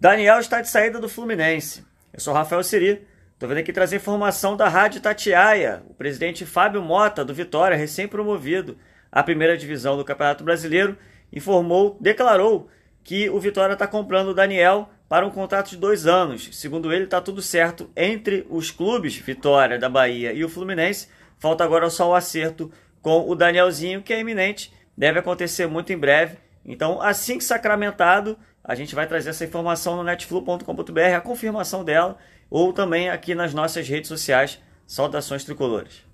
Daniel está de saída do Fluminense. Eu sou Rafael Siri. Estou vendo aqui trazer informação da Rádio Tatiaia. O presidente Fábio Mota, do Vitória, recém-promovido à primeira divisão do Campeonato Brasileiro, informou, declarou que o Vitória está comprando o Daniel para um contrato de dois anos. Segundo ele, está tudo certo entre os clubes Vitória da Bahia e o Fluminense. Falta agora só o acerto com o Danielzinho, que é iminente, deve acontecer muito em breve. Então, assim que sacramentado, a gente vai trazer essa informação no netflu.com.br, a confirmação dela, ou também aqui nas nossas redes sociais. Saudações tricolores.